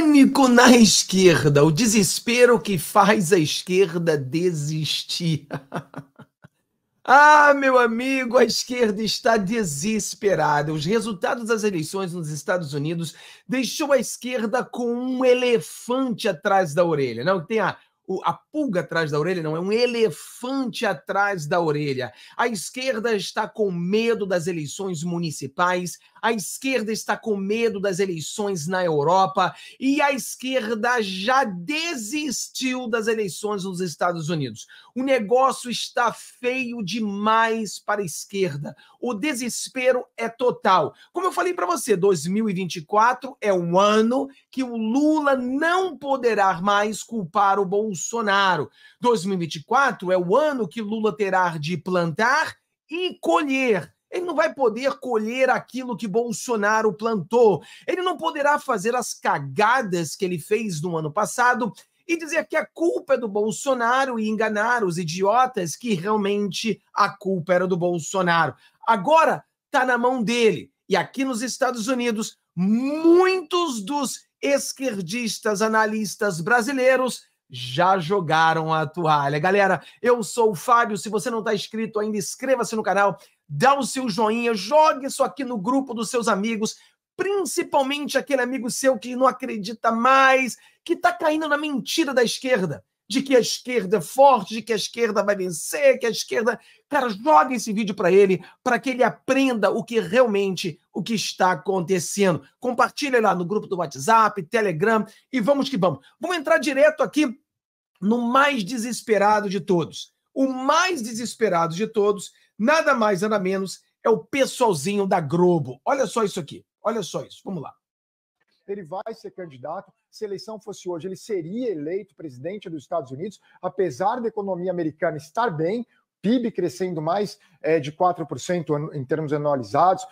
pânico na esquerda, o desespero que faz a esquerda desistir. ah, meu amigo, a esquerda está desesperada. Os resultados das eleições nos Estados Unidos deixou a esquerda com um elefante atrás da orelha. Não, tem a a pulga atrás da orelha, não, é um elefante atrás da orelha. A esquerda está com medo das eleições municipais, a esquerda está com medo das eleições na Europa e a esquerda já desistiu das eleições nos Estados Unidos. O negócio está feio demais para a esquerda. O desespero é total. Como eu falei para você, 2024 é um ano que o Lula não poderá mais culpar o Bolsonaro. 2024 é o ano que Lula terá de plantar e colher ele não vai poder colher aquilo que Bolsonaro plantou. Ele não poderá fazer as cagadas que ele fez no ano passado e dizer que a culpa é do Bolsonaro e enganar os idiotas que realmente a culpa era do Bolsonaro. Agora está na mão dele. E aqui nos Estados Unidos, muitos dos esquerdistas analistas brasileiros já jogaram a toalha. Galera, eu sou o Fábio. Se você não está inscrito ainda, inscreva-se no canal dá o seu joinha, jogue isso aqui no grupo dos seus amigos, principalmente aquele amigo seu que não acredita mais, que está caindo na mentira da esquerda, de que a esquerda é forte, de que a esquerda vai vencer, que a esquerda. Cara, joga esse vídeo para ele, para que ele aprenda o que realmente o que está acontecendo. Compartilha lá no grupo do WhatsApp, Telegram e vamos que vamos. Vamos entrar direto aqui no mais desesperado de todos. O mais desesperado de todos Nada mais, nada menos é o pessoalzinho da Globo. Olha só isso aqui. Olha só isso. Vamos lá. Ele vai ser candidato. Se a eleição fosse hoje, ele seria eleito presidente dos Estados Unidos, apesar da economia americana estar bem, PIB crescendo mais é, de 4% em termos anualizados,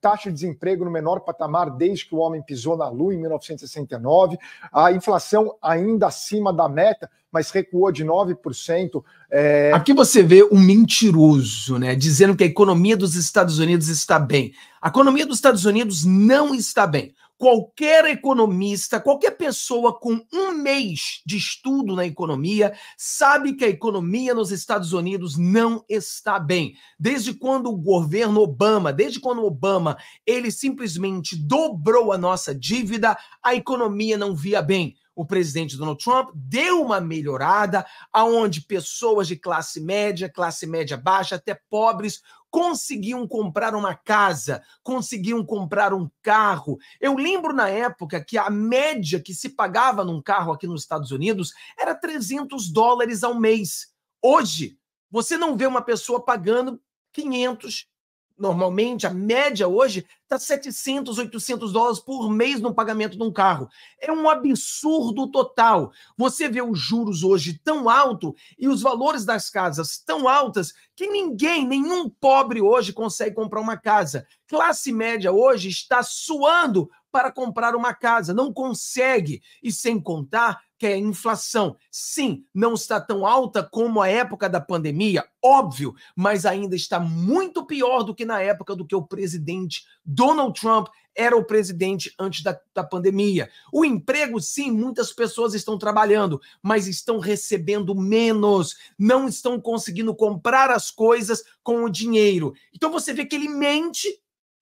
taxa de desemprego no menor patamar desde que o homem pisou na Lua em 1969, a inflação ainda acima da meta, mas recuou de 9%. É... Aqui você vê um mentiroso, né? Dizendo que a economia dos Estados Unidos está bem. A economia dos Estados Unidos não está bem. Qualquer economista, qualquer pessoa com um mês de estudo na economia, sabe que a economia nos Estados Unidos não está bem. Desde quando o governo Obama, desde quando Obama, ele simplesmente dobrou a nossa dívida, a economia não via bem o presidente Donald Trump deu uma melhorada, aonde pessoas de classe média, classe média baixa, até pobres conseguiam comprar uma casa, conseguiam comprar um carro. Eu lembro na época que a média que se pagava num carro aqui nos Estados Unidos era 300 dólares ao mês. Hoje, você não vê uma pessoa pagando 500, normalmente, a média hoje, está 700, 800 dólares por mês no pagamento de um carro. É um absurdo total. Você vê os juros hoje tão alto e os valores das casas tão altas que ninguém, nenhum pobre hoje consegue comprar uma casa. Classe média hoje está suando para comprar uma casa, não consegue. E sem contar que é a inflação. Sim, não está tão alta como a época da pandemia, óbvio, mas ainda está muito pior do que na época do que o presidente Donald Trump era o presidente antes da, da pandemia. O emprego, sim, muitas pessoas estão trabalhando, mas estão recebendo menos, não estão conseguindo comprar as coisas com o dinheiro. Então você vê que ele mente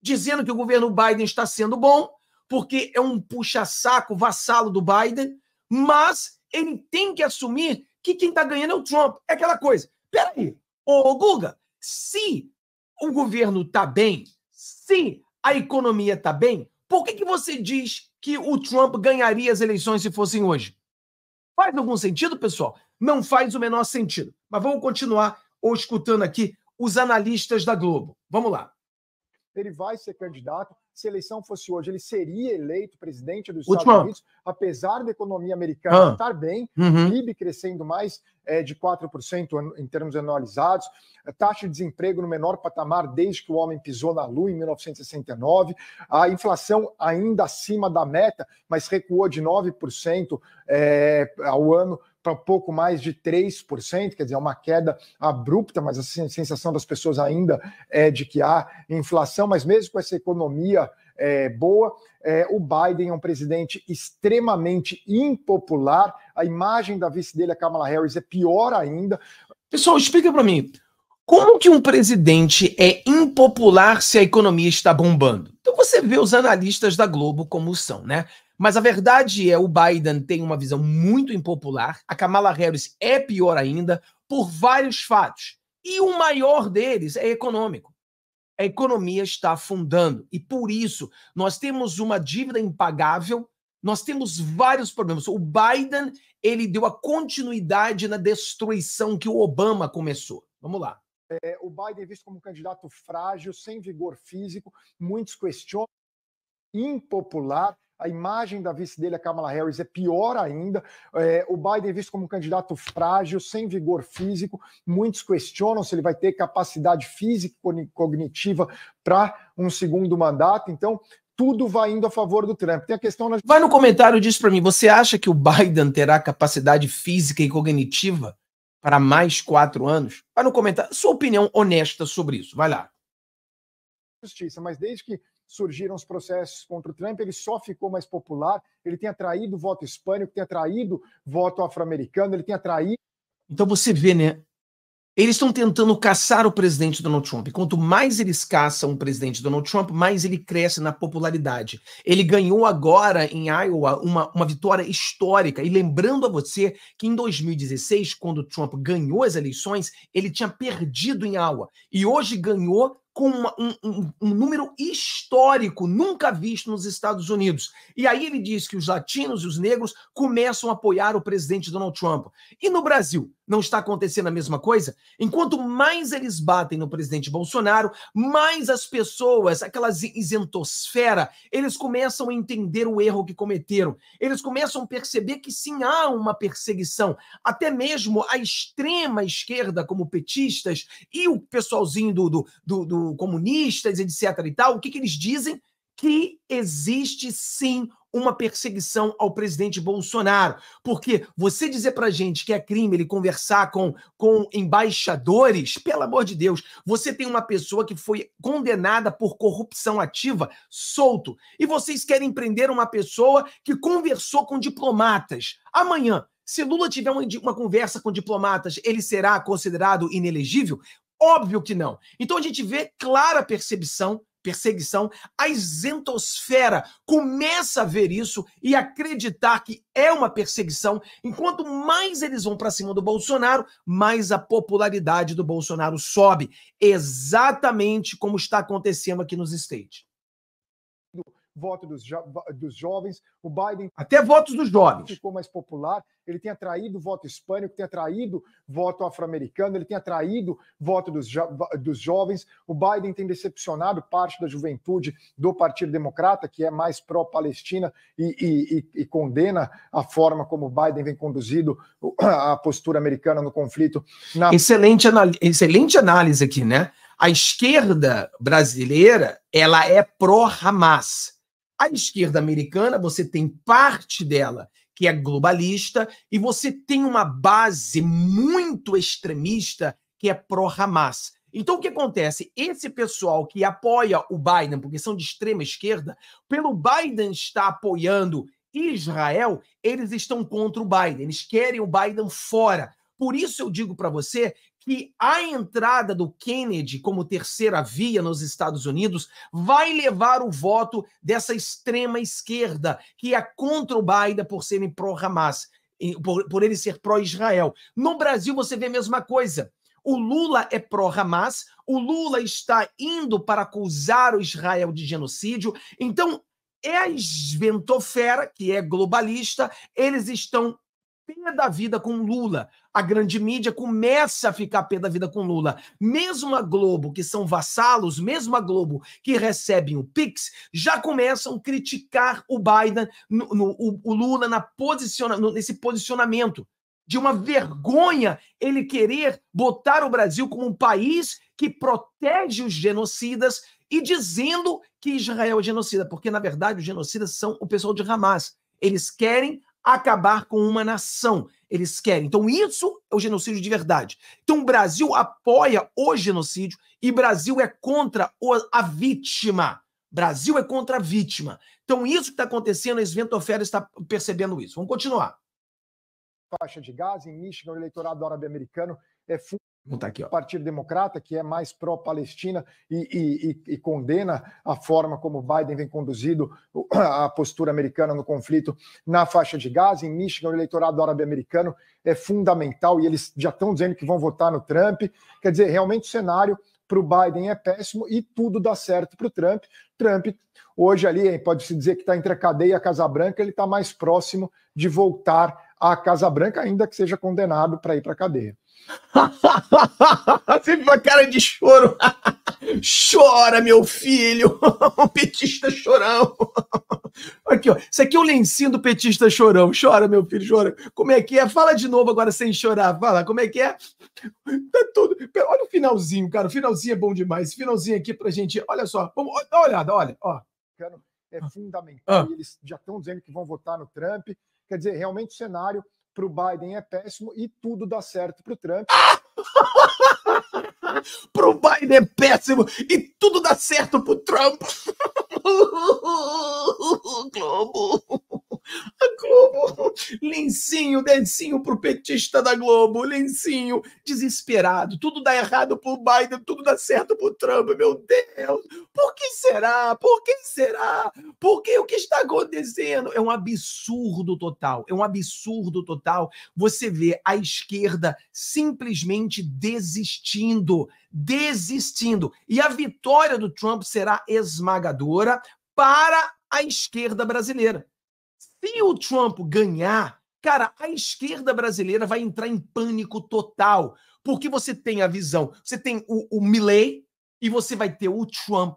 dizendo que o governo Biden está sendo bom, porque é um puxa-saco vassalo do Biden mas ele tem que assumir que quem está ganhando é o Trump. É aquela coisa. Peraí, ô Guga, se o governo está bem, se a economia está bem, por que, que você diz que o Trump ganharia as eleições se fossem hoje? Faz algum sentido, pessoal? Não faz o menor sentido. Mas vamos continuar ou escutando aqui os analistas da Globo. Vamos lá. Ele vai ser candidato se a eleição fosse hoje, ele seria eleito presidente dos Última. Estados Unidos, apesar da economia americana ah. estar bem, uhum. PIB crescendo mais é, de 4% em termos anualizados, taxa de desemprego no menor patamar desde que o homem pisou na lua em 1969, a inflação ainda acima da meta, mas recuou de 9% é, ao ano para pouco mais de 3%, quer dizer, é uma queda abrupta, mas assim, a sensação das pessoas ainda é de que há inflação, mas mesmo com essa economia é, boa. É, o Biden é um presidente extremamente impopular. A imagem da vice dele, a Kamala Harris, é pior ainda. Pessoal, explica para mim. Como que um presidente é impopular se a economia está bombando? Então você vê os analistas da Globo como são, né? Mas a verdade é, o Biden tem uma visão muito impopular, a Kamala Harris é pior ainda, por vários fatos. E o maior deles é econômico. A economia está afundando e por isso nós temos uma dívida impagável, nós temos vários problemas. O Biden, ele deu a continuidade na destruição que o Obama começou. Vamos lá. É, o Biden é visto como um candidato frágil, sem vigor físico, muitos questionam, impopular a imagem da vice dele, a Kamala Harris, é pior ainda. É, o Biden é visto como um candidato frágil, sem vigor físico. Muitos questionam se ele vai ter capacidade física e cognitiva para um segundo mandato. Então, tudo vai indo a favor do Trump. Tem a questão. Na... Vai no comentário diz para mim: você acha que o Biden terá capacidade física e cognitiva para mais quatro anos? Vai no comentário. Sua opinião honesta sobre isso. Vai lá. Justiça, mas desde que surgiram os processos contra o Trump, ele só ficou mais popular, ele tem atraído voto hispânico, tem atraído voto afro-americano, ele tem atraído. Então você vê, né? Eles estão tentando caçar o presidente Donald Trump. Quanto mais eles caçam o presidente Donald Trump, mais ele cresce na popularidade. Ele ganhou agora em Iowa uma, uma vitória histórica. E lembrando a você que em 2016, quando Trump ganhou as eleições, ele tinha perdido em Iowa. E hoje ganhou com uma, um, um, um número histórico nunca visto nos Estados Unidos. E aí ele diz que os latinos e os negros começam a apoiar o presidente Donald Trump. E no Brasil, não está acontecendo a mesma coisa? Enquanto mais eles batem no presidente Bolsonaro, mais as pessoas, aquelas isentosfera, eles começam a entender o erro que cometeram. Eles começam a perceber que sim há uma perseguição. Até mesmo a extrema esquerda, como petistas, e o pessoalzinho do, do, do, do comunistas, etc. e tal, o que, que eles dizem? Que existe sim uma perseguição ao presidente Bolsonaro. Porque você dizer pra gente que é crime ele conversar com, com embaixadores, pelo amor de Deus, você tem uma pessoa que foi condenada por corrupção ativa, solto. E vocês querem prender uma pessoa que conversou com diplomatas. Amanhã, se Lula tiver uma, uma conversa com diplomatas, ele será considerado inelegível? Óbvio que não. Então a gente vê clara percepção perseguição, a isentosfera começa a ver isso e acreditar que é uma perseguição. Enquanto mais eles vão para cima do Bolsonaro, mais a popularidade do Bolsonaro sobe. Exatamente como está acontecendo aqui nos States voto dos, dos jovens. O Biden. Até votos dos jovens. Ficou mais popular. Ele tem atraído voto hispânico, tem atraído voto afro-americano, ele tem atraído voto dos, jo dos jovens. O Biden tem decepcionado parte da juventude do Partido Democrata, que é mais pró-Palestina e, e, e, condena a forma como o Biden vem conduzido a postura americana no conflito. Na... Excelente, excelente análise aqui, né? A esquerda brasileira ela é pró-Hamas. A esquerda americana, você tem parte dela que é globalista e você tem uma base muito extremista que é pró-Hamas. Então o que acontece? Esse pessoal que apoia o Biden, porque são de extrema esquerda, pelo Biden estar apoiando Israel, eles estão contra o Biden, eles querem o Biden fora. Por isso eu digo para você que a entrada do Kennedy como terceira via nos Estados Unidos vai levar o voto dessa extrema esquerda, que é contra o Biden por serem pró-Hamas, por, por ele ser pró-Israel. No Brasil, você vê a mesma coisa. O Lula é pró-Hamas, o Lula está indo para acusar o Israel de genocídio. Então, é a ventofera, que é globalista, eles estão pé da vida com Lula. A grande mídia começa a ficar pé da vida com Lula. Mesmo a Globo, que são vassalos, mesmo a Globo, que recebem o Pix, já começam a criticar o Biden, no, no, o, o, Lula na posiciona, no, nesse posicionamento. De uma vergonha ele querer botar o Brasil como um país que protege os genocidas e dizendo que Israel é genocida, porque na verdade os genocidas são o pessoal de Hamas. Eles querem acabar com uma nação. Eles querem. Então, isso é o genocídio de verdade. Então, o Brasil apoia o genocídio e Brasil é contra a vítima. Brasil é contra a vítima. Então, isso que está acontecendo, a Sventofera está percebendo isso. Vamos continuar. Faixa de gás em Michigan, o eleitorado árabe-americano é botar aqui, ó. Partido Democrata, que é mais pró-Palestina e, e, e, condena a forma como Biden vem conduzido a postura americana no conflito na faixa de Gaza. Em Michigan, o eleitorado árabe-americano é fundamental e eles já estão dizendo que vão votar no Trump. Quer dizer, realmente o cenário para o Biden é péssimo e tudo dá certo para o Trump. Trump, hoje ali, pode-se dizer que está entre a cadeia e a Casa Branca, ele está mais próximo de voltar à Casa Branca, ainda que seja condenado para ir para a cadeia. Sempre uma cara de choro. Chora, meu filho. O petista chorão. Aqui, ó. Isso aqui é o lencinho do petista chorão. Chora, meu filho, chora. Como é que é? Fala de novo agora sem chorar. Fala, como é que é? Tá tudo. Olha o finalzinho, cara. O finalzinho é bom demais. Esse finalzinho aqui pra gente. Olha só. Vamos, dá uma olhada, olha. Ó. É ah. fundamental. Ah. Eles já estão dizendo que vão votar no Trump. Quer dizer, realmente o cenário para o Biden é péssimo e tudo dá certo para o Trump. pro Biden é péssimo e tudo dá certo pro Trump. É Globo. A Globo. Lencinho, dencinho pro petista da Globo. Lencinho, desesperado. Tudo dá errado pro Biden, tudo dá certo pro Trump. Meu Deus será? Por que será? Por que o que está acontecendo? É um absurdo total. É um absurdo total você vê a esquerda simplesmente desistindo, desistindo. E a vitória do Trump será esmagadora para a esquerda brasileira. Se o Trump ganhar, cara, a esquerda brasileira vai entrar em pânico total, porque você tem a visão, você tem o, o Milley e você vai ter o Trump.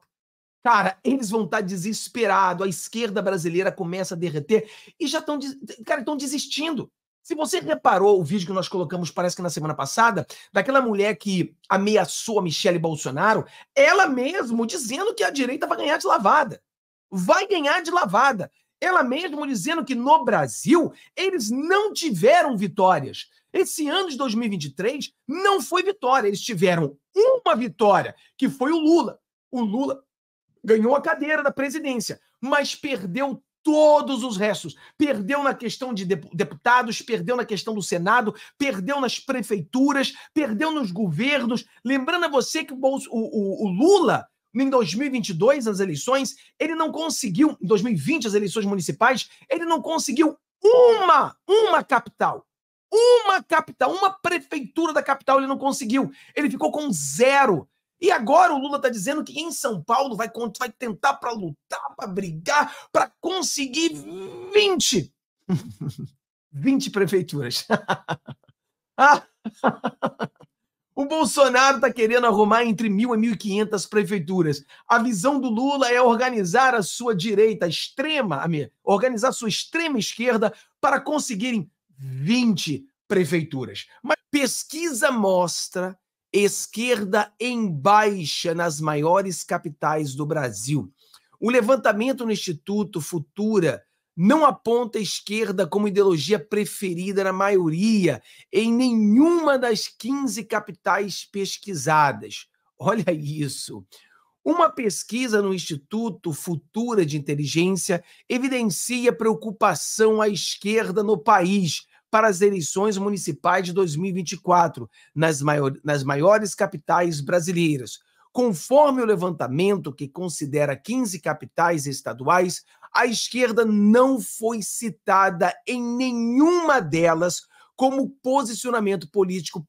Cara, eles vão estar tá desesperados. A esquerda brasileira começa a derreter e já estão, cara, estão desistindo. Se você reparou o vídeo que nós colocamos, parece que na semana passada, daquela mulher que ameaçou a Michelle Bolsonaro, ela mesmo dizendo que a direita vai ganhar de lavada. Vai ganhar de lavada. Ela mesmo dizendo que no Brasil eles não tiveram vitórias. Esse ano de 2023 não foi vitória. Eles tiveram uma vitória, que foi o Lula. O Lula ganhou a cadeira da presidência, mas perdeu todos os restos. Perdeu na questão de deputados, perdeu na questão do Senado, perdeu nas prefeituras, perdeu nos governos. Lembrando a você que o, o, o Lula, em 2022, as eleições, ele não conseguiu, em 2020, as eleições municipais, ele não conseguiu uma, uma capital. Uma capital, uma prefeitura da capital ele não conseguiu. Ele ficou com zero. E agora o Lula está dizendo que em São Paulo vai, vai tentar para lutar, para brigar, para conseguir 20. 20 prefeituras. o Bolsonaro está querendo arrumar entre mil e 1.500 prefeituras. A visão do Lula é organizar a sua direita extrema, organizar a sua extrema esquerda para conseguirem 20 prefeituras. Mas pesquisa mostra esquerda em baixa nas maiores capitais do Brasil. O levantamento no Instituto Futura não aponta a esquerda como ideologia preferida na maioria, em nenhuma das 15 capitais pesquisadas. Olha isso. Uma pesquisa no Instituto Futura de Inteligência evidencia preocupação à esquerda no país, para as eleições municipais de 2024 nas, maior, nas maiores capitais brasileiras. Conforme o levantamento, que considera 15 capitais estaduais, a esquerda não foi citada em nenhuma delas como posicionamento político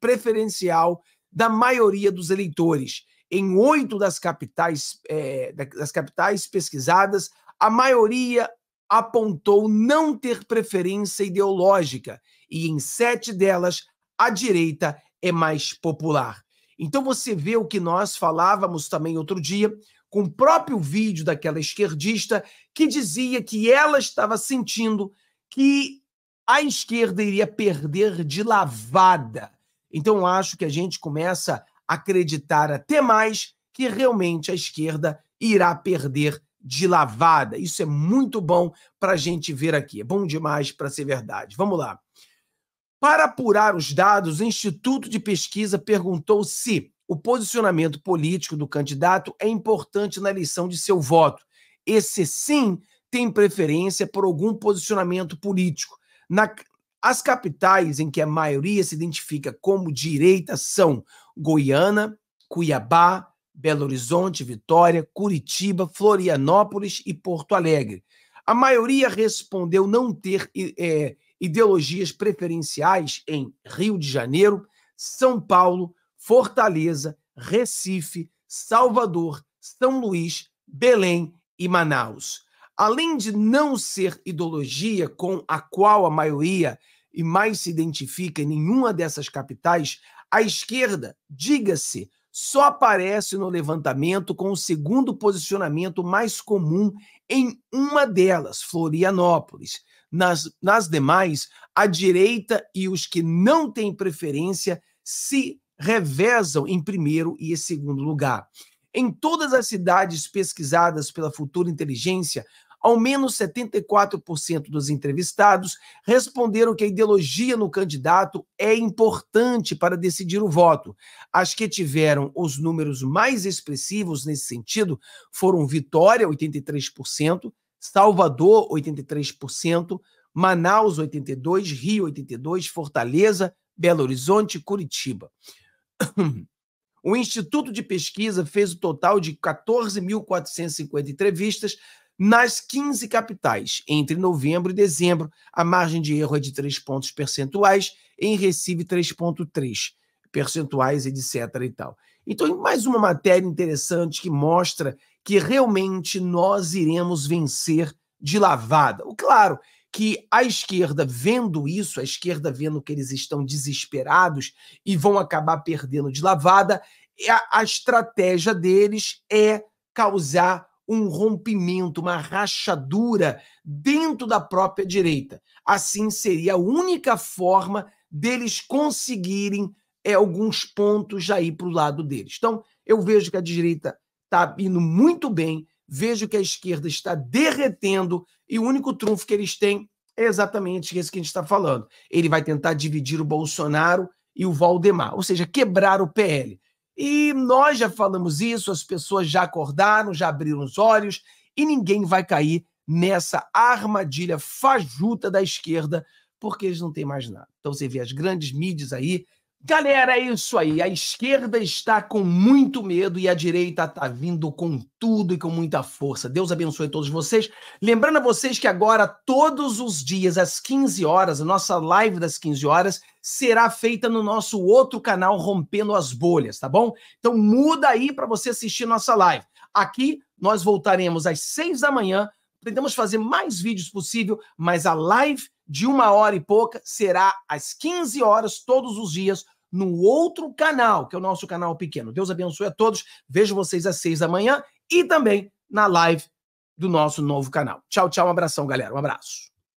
preferencial da maioria dos eleitores. Em oito das capitais, é, das capitais pesquisadas, a maioria apontou não ter preferência ideológica e em sete delas a direita é mais popular. Então você vê o que nós falávamos também outro dia com o próprio vídeo daquela esquerdista que dizia que ela estava sentindo que a esquerda iria perder de lavada. Então acho que a gente começa a acreditar até mais que realmente a esquerda irá perder de lavada. Isso é muito bom para a gente ver aqui. É bom demais para ser verdade. Vamos lá. Para apurar os dados, o Instituto de Pesquisa perguntou se o posicionamento político do candidato é importante na eleição de seu voto. Esse sim tem preferência por algum posicionamento político. Na, as capitais em que a maioria se identifica como direita são Goiânia, Cuiabá, Belo Horizonte, Vitória, Curitiba, Florianópolis e Porto Alegre. A maioria respondeu não ter é, ideologias preferenciais em Rio de Janeiro, São Paulo, Fortaleza, Recife, Salvador, São Luís, Belém e Manaus. Além de não ser ideologia com a qual a maioria e mais se identifica em nenhuma dessas capitais, a esquerda, diga-se, só aparece no levantamento com o segundo posicionamento mais comum em uma delas, Florianópolis. Nas, nas demais, a direita e os que não têm preferência se revezam em primeiro e em segundo lugar. Em todas as cidades pesquisadas pela Futura Inteligência, ao menos 74% dos entrevistados responderam que a ideologia no candidato é importante para decidir o voto. As que tiveram os números mais expressivos nesse sentido foram Vitória, 83%, Salvador, 83%, Manaus, 82%, Rio, 82%, Fortaleza, Belo Horizonte, Curitiba. O Instituto de Pesquisa fez o um total de 14.450 entrevistas nas 15 capitais, entre novembro e dezembro, a margem de erro é de 3 pontos percentuais, em Recife 3.3 percentuais, etc e tal. Então, mais uma matéria interessante que mostra que realmente nós iremos vencer de lavada. O claro que a esquerda vendo isso, a esquerda vendo que eles estão desesperados e vão acabar perdendo de lavada, é a, a estratégia deles é causar um rompimento, uma rachadura dentro da própria direita. Assim seria a única forma deles conseguirem é, alguns pontos aí para o lado deles. Então, eu vejo que a direita está indo muito bem, vejo que a esquerda está derretendo e o único trunfo que eles têm é exatamente esse que a gente está falando. Ele vai tentar dividir o Bolsonaro e o Valdemar, ou seja, quebrar o PL. E nós já falamos isso, as pessoas já acordaram, já abriram os olhos e ninguém vai cair nessa armadilha fajuta da esquerda, porque eles não têm mais nada. Então você vê as grandes mídias aí Galera, é isso aí. A esquerda está com muito medo e a direita está vindo com tudo e com muita força. Deus abençoe todos vocês. Lembrando a vocês que agora, todos os dias, às 15 horas, a nossa live das 15 horas será feita no nosso outro canal, Rompendo as Bolhas, tá bom? Então muda aí para você assistir nossa live. Aqui nós voltaremos às 6 da manhã Tentamos fazer mais vídeos possível, mas a live de uma hora e pouca será às 15 horas todos os dias no outro canal, que é o nosso canal pequeno. Deus abençoe a todos. Vejo vocês às seis da manhã e também na live do nosso novo canal. Tchau, tchau. Um abração, galera. Um abraço.